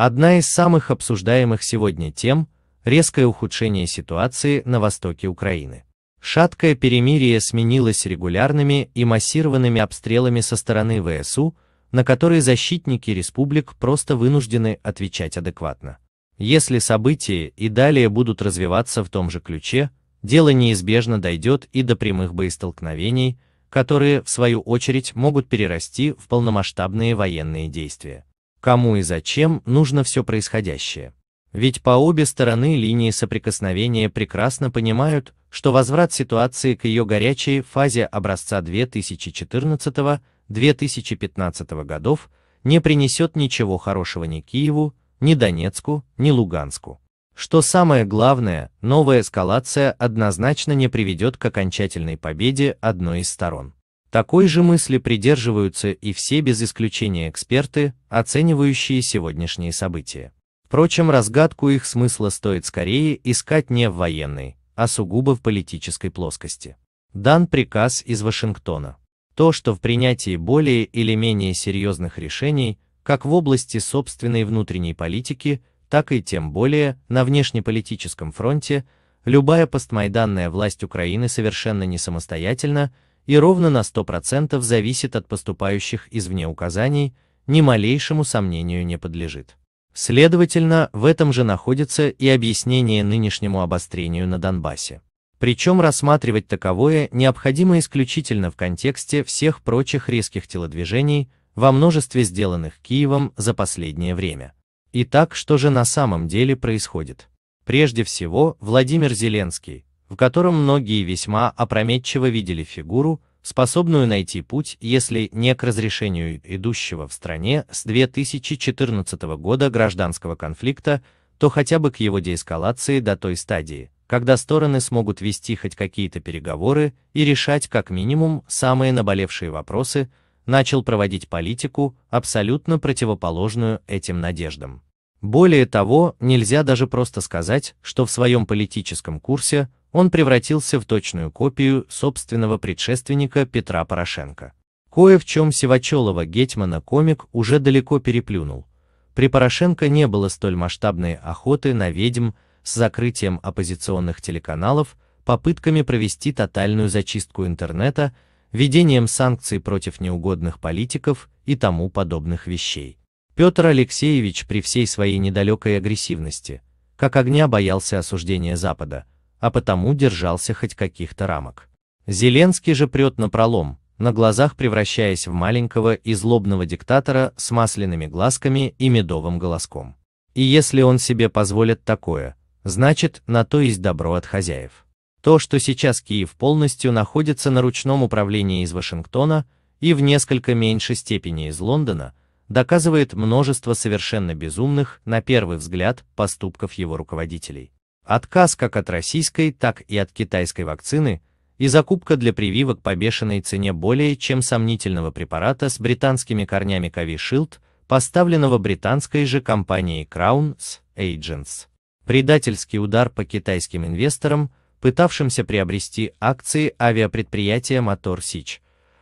Одна из самых обсуждаемых сегодня тем – резкое ухудшение ситуации на востоке Украины. Шаткое перемирие сменилось регулярными и массированными обстрелами со стороны ВСУ, на которые защитники республик просто вынуждены отвечать адекватно. Если события и далее будут развиваться в том же ключе, дело неизбежно дойдет и до прямых боестолкновений, которые, в свою очередь, могут перерасти в полномасштабные военные действия кому и зачем нужно все происходящее. Ведь по обе стороны линии соприкосновения прекрасно понимают, что возврат ситуации к ее горячей фазе образца 2014-2015 годов не принесет ничего хорошего ни Киеву, ни Донецку, ни Луганску. Что самое главное, новая эскалация однозначно не приведет к окончательной победе одной из сторон. Такой же мысли придерживаются и все без исключения эксперты, оценивающие сегодняшние события. Впрочем, разгадку их смысла стоит скорее искать не в военной, а сугубо в политической плоскости. Дан приказ из Вашингтона. То, что в принятии более или менее серьезных решений, как в области собственной внутренней политики, так и тем более на внешнеполитическом фронте, любая постмайданная власть Украины совершенно не самостоятельна и ровно на 100% зависит от поступающих извне указаний, ни малейшему сомнению не подлежит. Следовательно, в этом же находится и объяснение нынешнему обострению на Донбассе. Причем рассматривать таковое необходимо исключительно в контексте всех прочих резких телодвижений во множестве сделанных Киевом за последнее время. Итак, что же на самом деле происходит? Прежде всего, Владимир Зеленский, в котором многие весьма опрометчиво видели фигуру, способную найти путь, если не к разрешению идущего в стране с 2014 года гражданского конфликта, то хотя бы к его деэскалации до той стадии, когда стороны смогут вести хоть какие-то переговоры и решать как минимум самые наболевшие вопросы, начал проводить политику, абсолютно противоположную этим надеждам. Более того, нельзя даже просто сказать, что в своем политическом курсе он превратился в точную копию собственного предшественника Петра Порошенко. Кое в чем Сивачелова Гетьмана комик уже далеко переплюнул. При Порошенко не было столь масштабной охоты на ведьм с закрытием оппозиционных телеканалов, попытками провести тотальную зачистку интернета, введением санкций против неугодных политиков и тому подобных вещей. Петр Алексеевич при всей своей недалекой агрессивности, как огня боялся осуждения Запада, а потому держался хоть каких-то рамок. Зеленский же прет на пролом, на глазах превращаясь в маленького и злобного диктатора с масляными глазками и медовым голоском. И если он себе позволит такое, значит, на то есть добро от хозяев. То, что сейчас Киев полностью находится на ручном управлении из Вашингтона и в несколько меньшей степени из Лондона, доказывает множество совершенно безумных, на первый взгляд, поступков его руководителей. Отказ как от российской, так и от китайской вакцины и закупка для прививок по бешеной цене более чем сомнительного препарата с британскими корнями Covishield, поставленного британской же компанией Crown's Agents. Предательский удар по китайским инвесторам, пытавшимся приобрести акции авиапредприятия Motor Sich,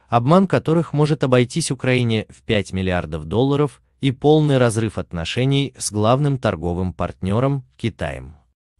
обман которых может обойтись Украине в 5 миллиардов долларов и полный разрыв отношений с главным торговым партнером Китаем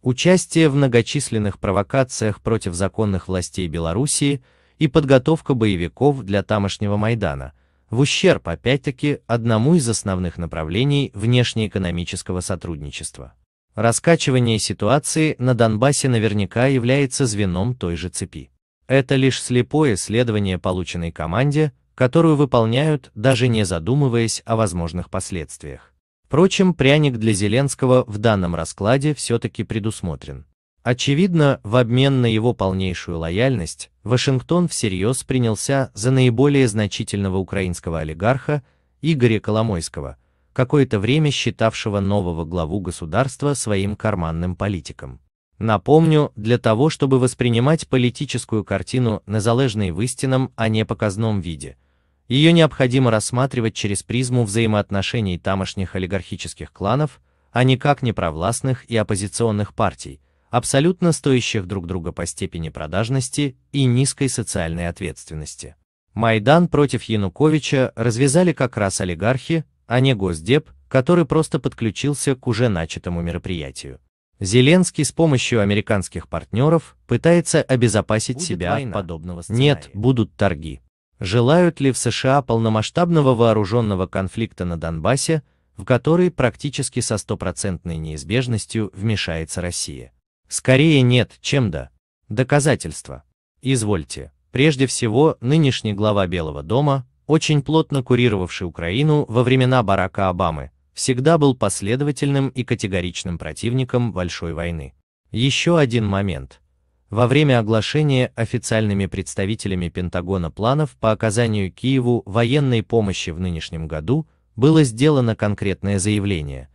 участие в многочисленных провокациях против законных властей Белоруссии и подготовка боевиков для тамошнего Майдана, в ущерб опять-таки одному из основных направлений внешнеэкономического сотрудничества. Раскачивание ситуации на Донбассе наверняка является звеном той же цепи. Это лишь слепое следование полученной команде, которую выполняют, даже не задумываясь о возможных последствиях. Впрочем, пряник для Зеленского в данном раскладе все-таки предусмотрен. Очевидно, в обмен на его полнейшую лояльность, Вашингтон всерьез принялся за наиболее значительного украинского олигарха Игоря Коломойского, какое-то время считавшего нового главу государства своим карманным политиком. Напомню, для того, чтобы воспринимать политическую картину незалежной в истинном, а не показном виде – ее необходимо рассматривать через призму взаимоотношений тамошних олигархических кланов, а никак не провластных и оппозиционных партий, абсолютно стоящих друг друга по степени продажности и низкой социальной ответственности. Майдан против Януковича развязали как раз олигархи, а не Госдеп, который просто подключился к уже начатому мероприятию. Зеленский с помощью американских партнеров пытается обезопасить Будет себя от подобного сценария. Нет, будут торги. Желают ли в США полномасштабного вооруженного конфликта на Донбассе, в который практически со стопроцентной неизбежностью вмешается Россия? Скорее нет, чем да. Доказательства. Извольте. Прежде всего, нынешний глава Белого дома, очень плотно курировавший Украину во времена Барака Обамы, всегда был последовательным и категоричным противником большой войны. Еще один момент – во время оглашения официальными представителями Пентагона планов по оказанию Киеву военной помощи в нынешнем году было сделано конкретное заявление.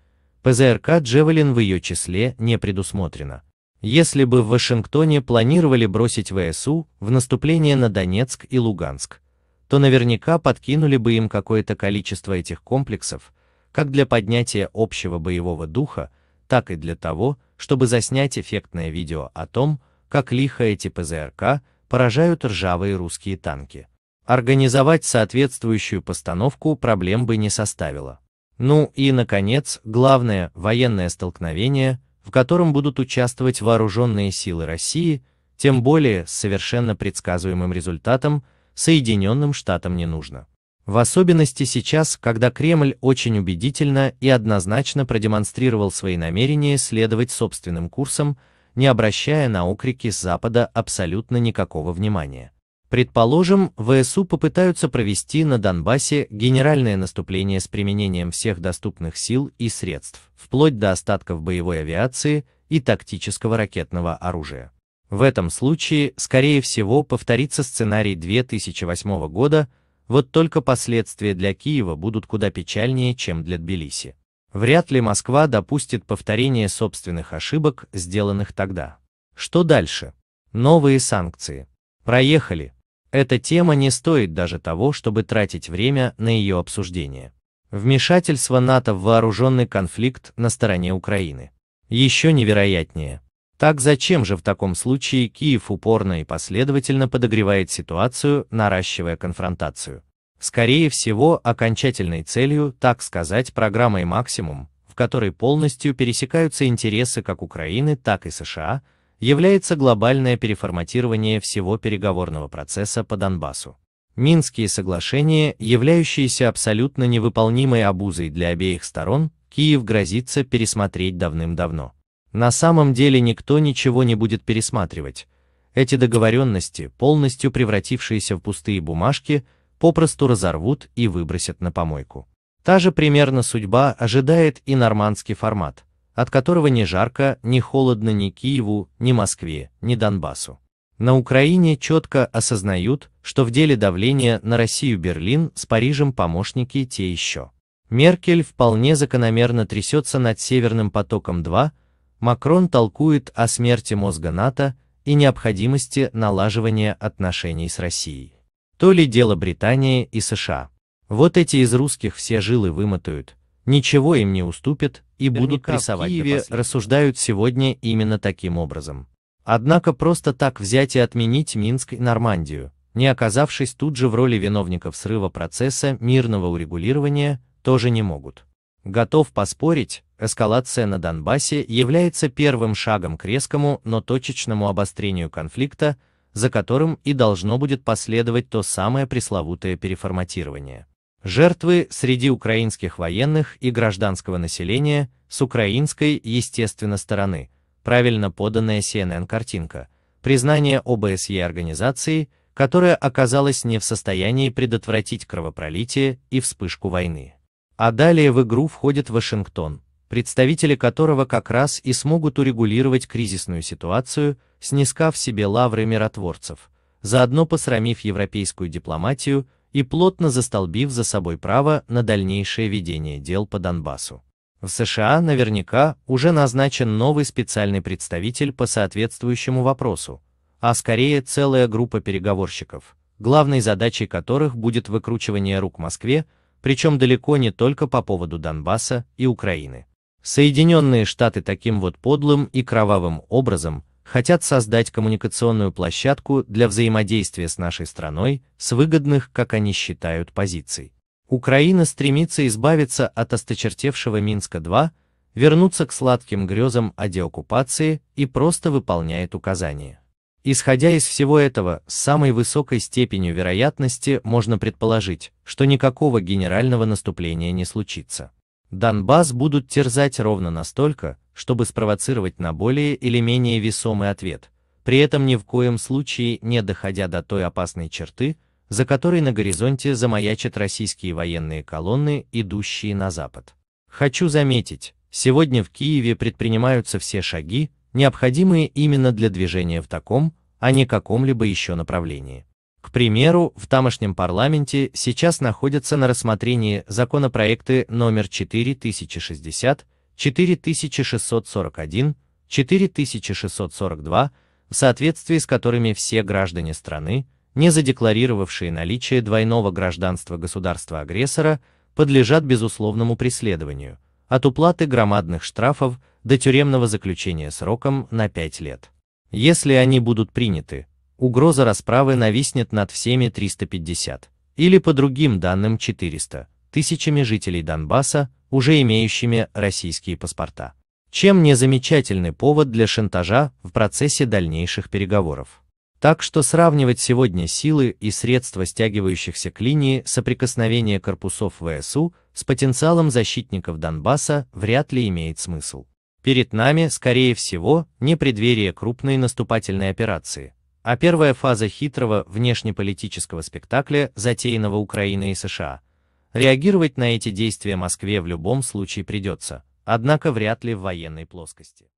ПЗРК «Джевелин» в ее числе не предусмотрено. Если бы в Вашингтоне планировали бросить ВСУ в наступление на Донецк и Луганск, то наверняка подкинули бы им какое-то количество этих комплексов, как для поднятия общего боевого духа, так и для того, чтобы заснять эффектное видео о том, как лихо эти ПЗРК поражают ржавые русские танки. Организовать соответствующую постановку проблем бы не составило. Ну и, наконец, главное военное столкновение, в котором будут участвовать вооруженные силы России, тем более с совершенно предсказуемым результатом, Соединенным Штатам не нужно. В особенности сейчас, когда Кремль очень убедительно и однозначно продемонстрировал свои намерения следовать собственным курсом, не обращая на окрики с Запада абсолютно никакого внимания. Предположим, ВСУ попытаются провести на Донбассе генеральное наступление с применением всех доступных сил и средств, вплоть до остатков боевой авиации и тактического ракетного оружия. В этом случае, скорее всего, повторится сценарий 2008 года, вот только последствия для Киева будут куда печальнее, чем для Тбилиси. Вряд ли Москва допустит повторение собственных ошибок, сделанных тогда. Что дальше? Новые санкции. Проехали. Эта тема не стоит даже того, чтобы тратить время на ее обсуждение. Вмешательство НАТО в вооруженный конфликт на стороне Украины. Еще невероятнее. Так зачем же в таком случае Киев упорно и последовательно подогревает ситуацию, наращивая конфронтацию? Скорее всего, окончательной целью, так сказать, программой «Максимум», в которой полностью пересекаются интересы как Украины, так и США, является глобальное переформатирование всего переговорного процесса по Донбассу. Минские соглашения, являющиеся абсолютно невыполнимой обузой для обеих сторон, Киев грозится пересмотреть давным-давно. На самом деле никто ничего не будет пересматривать. Эти договоренности, полностью превратившиеся в пустые бумажки, попросту разорвут и выбросят на помойку. Та же примерно судьба ожидает и нормандский формат, от которого ни жарко, ни холодно ни Киеву, ни Москве, ни Донбассу. На Украине четко осознают, что в деле давления на Россию Берлин с Парижем помощники те еще. Меркель вполне закономерно трясется над Северным потоком-2, Макрон толкует о смерти мозга НАТО и необходимости налаживания отношений с Россией. То ли дело Британия и США. Вот эти из русских все жилы вымотают, ничего им не уступят и будут прессовать в Киеве, рассуждают сегодня именно таким образом. Однако просто так взять и отменить Минск и Нормандию, не оказавшись тут же в роли виновников срыва процесса мирного урегулирования, тоже не могут. Готов поспорить, эскалация на Донбассе является первым шагом к резкому, но точечному обострению конфликта, за которым и должно будет последовать то самое пресловутое переформатирование. Жертвы среди украинских военных и гражданского населения с украинской, естественно, стороны, правильно поданная CNN картинка, признание ОБСЕ организации, которая оказалась не в состоянии предотвратить кровопролитие и вспышку войны. А далее в игру входит Вашингтон, представители которого как раз и смогут урегулировать кризисную ситуацию, снискав себе лавры миротворцев, заодно посрамив европейскую дипломатию и плотно застолбив за собой право на дальнейшее ведение дел по Донбассу. В США наверняка уже назначен новый специальный представитель по соответствующему вопросу, а скорее целая группа переговорщиков, главной задачей которых будет выкручивание рук Москве, причем далеко не только по поводу Донбасса и Украины. Соединенные Штаты таким вот подлым и кровавым образом хотят создать коммуникационную площадку для взаимодействия с нашей страной с выгодных, как они считают, позиций. Украина стремится избавиться от осточертевшего Минска-2, вернуться к сладким грезам о деоккупации и просто выполняет указания. Исходя из всего этого, с самой высокой степенью вероятности можно предположить, что никакого генерального наступления не случится. Донбасс будут терзать ровно настолько, чтобы спровоцировать на более или менее весомый ответ, при этом ни в коем случае не доходя до той опасной черты, за которой на горизонте замаячат российские военные колонны, идущие на запад. Хочу заметить, сегодня в Киеве предпринимаются все шаги, необходимые именно для движения в таком, а не каком-либо еще направлении. К примеру, в тамошнем парламенте сейчас находятся на рассмотрении законопроекты номер 4060, 4641, 4642, в соответствии с которыми все граждане страны, не задекларировавшие наличие двойного гражданства государства-агрессора, подлежат безусловному преследованию, от уплаты громадных штрафов до тюремного заключения сроком на 5 лет. Если они будут приняты, угроза расправы нависнет над всеми 350, или по другим данным 400, тысячами жителей Донбасса, уже имеющими российские паспорта. Чем не замечательный повод для шантажа в процессе дальнейших переговоров. Так что сравнивать сегодня силы и средства стягивающихся к линии соприкосновения корпусов ВСУ с потенциалом защитников Донбасса вряд ли имеет смысл. Перед нами, скорее всего, не преддверие крупной наступательной операции, а первая фаза хитрого внешнеполитического спектакля, затеянного Украиной и США – Реагировать на эти действия Москве в любом случае придется, однако вряд ли в военной плоскости.